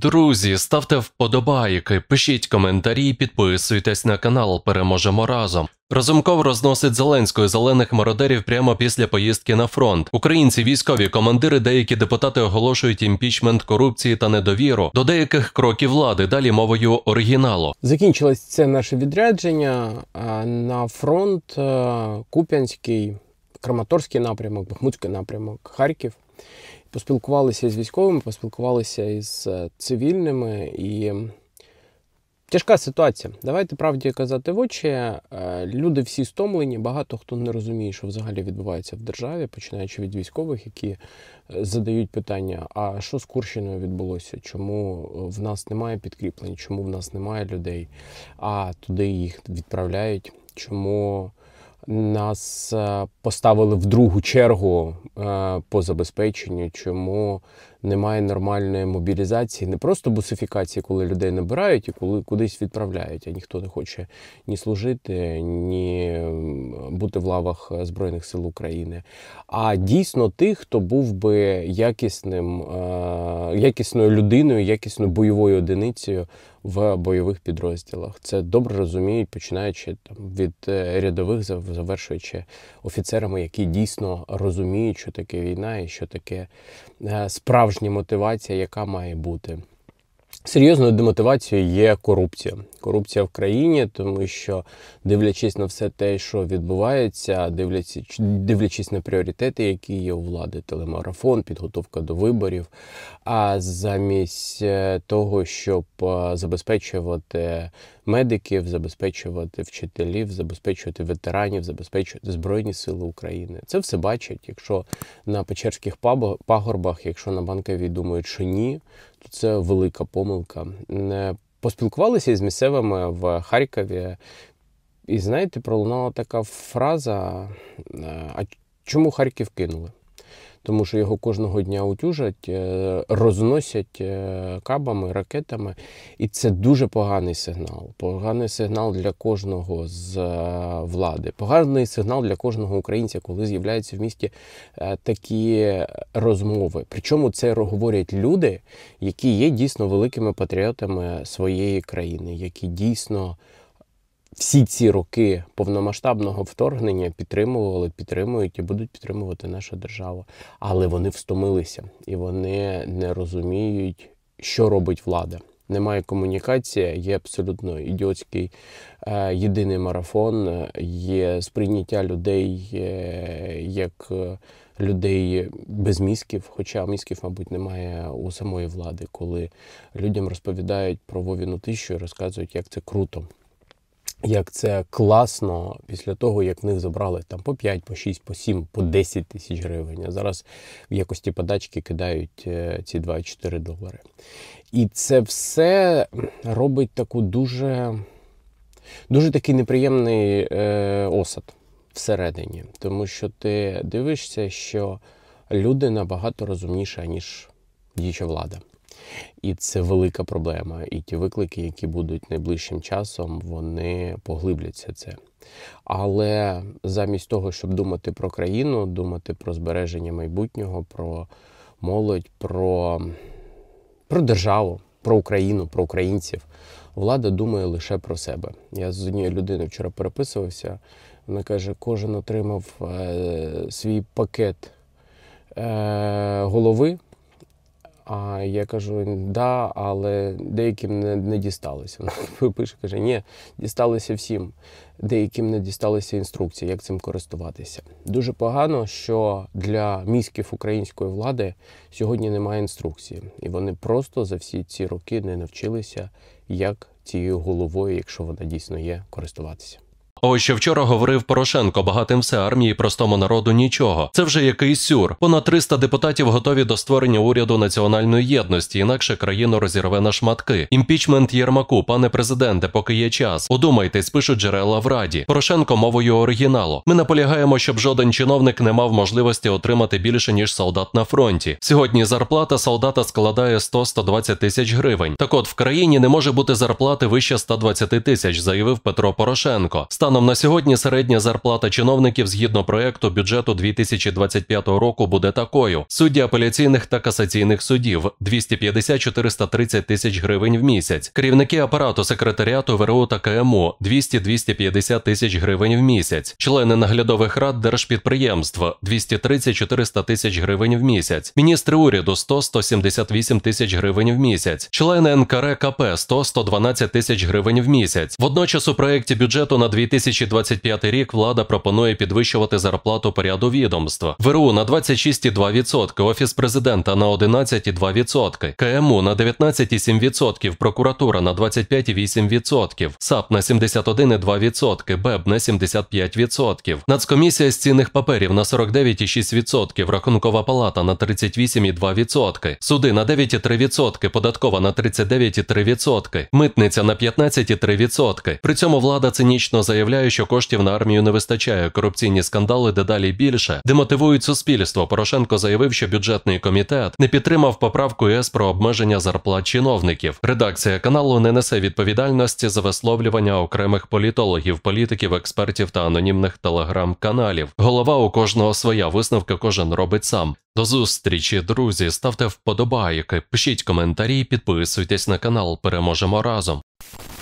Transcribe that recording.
Друзі, ставте вподобайки, пишіть коментарі, підписуйтесь на канал, переможемо разом. Разумков розносить Зеленської зелених мародерів прямо після поїздки на фронт. Українці, військові командири, деякі депутати оголошують імпічмент корупції та недовіру до деяких кроків влади. Далі мовою оригіналу. Закінчилось це наше відрядження на фронт е, Куп'янський, Краматорський напрямок, Бахмутський напрямок, Харків. Поспілкувалися з військовими, поспілкувалися із е, цивільними і тяжка ситуація. Давайте правді казати в очі. Е, люди всі стомлені, багато хто не розуміє, що взагалі відбувається в державі, починаючи від військових, які е, задають питання: а що з Курщиною відбулося? Чому в нас немає підкріплень? Чому в нас немає людей? А туди їх відправляють? Чому нас е, поставили в другу чергу е, по забезпеченню, чому немає нормальної мобілізації, не просто бусифікації, коли людей набирають і коли кудись відправляють, а ніхто не хоче ні служити, ні бути в лавах Збройних сил України, а дійсно тих, хто був би якісним, е, якісною людиною, якісною бойовою одиницею в бойових підрозділах. Це добре розуміють, починаючи там від е, рядових, завершуючи офіцерами, які дійсно розуміють, що таке війна і що таке е, справа справжня мотивація, яка має бути. Серйозною демотивацією є корупція. Корупція в країні, тому що дивлячись на все те, що відбувається, дивлячись, дивлячись на пріоритети, які є у влади, телемарафон, підготовка до виборів. А замість е, того, щоб е, забезпечувати медиків, забезпечувати вчителів, забезпечувати ветеранів, забезпечувати Збройні Сили України. Це все бачать. Якщо на Печерських пагорбах, якщо на Банкові думають, що ні, то це велика помилка. Поспілкувалися із місцевими в Харкові, і знаєте, пролунала така фраза: е, а чому Харків кинули? тому що його кожного дня утюжать, е, розносять е, кабами, ракетами. І це дуже поганий сигнал. Поганий сигнал для кожного з е, влади. Поганий сигнал для кожного українця, коли з'являються в місті такі розмови. Причому це говорять люди, які є дійсно великими патріотами своєї країни, які дійсно всі ці роки повномасштабного вторгнення підтримували, підтримують і будуть підтримувати нашу державу. Але вони встомилися і вони не розуміють, що робить влада. Немає комунікації, є абсолютно ідіотський е, єдиний марафон, є сприйняття людей е, як е, людей без мізків. Хоча мізків, мабуть, немає у самої влади, коли людям розповідають про вовіну тищу і розказують, як це круто як це класно після того, як в них забрали там по 5, по 6, по 7, по 10 тисяч гривень. А зараз в якості подачки кидають е, ці 2-4 долари. І це все робить таку дуже дуже такий неприємний е, осад всередині. Тому що ти дивишся, що люди набагато розумніше, ніж діюча влада. І це велика проблема. І ті виклики, які будуть найближчим часом, вони поглибляться це. Але замість того, щоб думати про країну, думати про збереження майбутнього, про молодь, про, про державу. Про Україну, про українців влада думає лише про себе. Я з однією людиною вчора переписувався. Вона каже: кожен отримав е, свій пакет е, голови, а я кажу, да, але деяким не, не дісталося. Вона пише, каже, ні, дісталося всім. Деяким не дісталися інструкції, як цим користуватися. Дуже погано, що для міськів української влади сьогодні немає інструкції, і вони просто за всі ці роки не навчилися, як цією головою, якщо вона дійсно є, користуватися. Ось що вчора говорив Порошенко багатим все армії, простому народу нічого. Це вже якийсь сюр. Понад 300 депутатів готові до створення уряду національної єдності, інакше країну розірве на шматки. Імпічмент Єрмаку, пане президенте, поки є час. Удумайтесь, пишуть джерела в раді. Порошенко мовою оригіналу. Ми наполягаємо, щоб жоден чиновник не мав можливості отримати більше ніж солдат на фронті. Сьогодні зарплата солдата складає 100-120 тисяч гривень. Так, от в країні не може бути зарплати вище 120 тисяч, заявив Петро Порошенко. Станом на сьогодні середня зарплата чиновників згідно проекту бюджету 2025 року буде такою: судді апеляційних та касаційних судів 250-430 тисяч гривень в місяць, керівники апарату секретаріату ВРУ та КМУ 200-250 тисяч гривень в місяць, члени наглядових рад держпідприємств 230-400 тисяч гривень в місяць, міністри уряду 100-178 тисяч гривень в місяць, члени НКРКП 100-112 тисяч гривень в місяць. Водночас у проєкті бюджету на 2025 2025 рік влада пропонує підвищувати зарплату по ряду відомств. ВРУ на 26,2%, Офіс президента на 11,2%, КМУ на 19,7%, прокуратура на 25,8%, САП на 71,2%, БЕБ на 75%, Нацкомісія з цінних паперів на 49,6%, Рахункова палата на 38,2%, суди на 9,3%, податкова на 39,3%, митниця на 15,3%. При цьому влада цинічно заявляє, заявляє, що коштів на армію не вистачає. Корупційні скандали дедалі більше, демотивують суспільство. Порошенко заявив, що бюджетний комітет не підтримав поправку ЄС про обмеження зарплат чиновників. Редакція каналу не несе відповідальності за висловлювання окремих політологів, політиків, експертів та анонімних телеграм-каналів. Голова у кожного своя висновка, кожен робить сам. До зустрічі, друзі. Ставте вподобайки, пишіть коментарі, підписуйтесь на канал. Переможемо разом.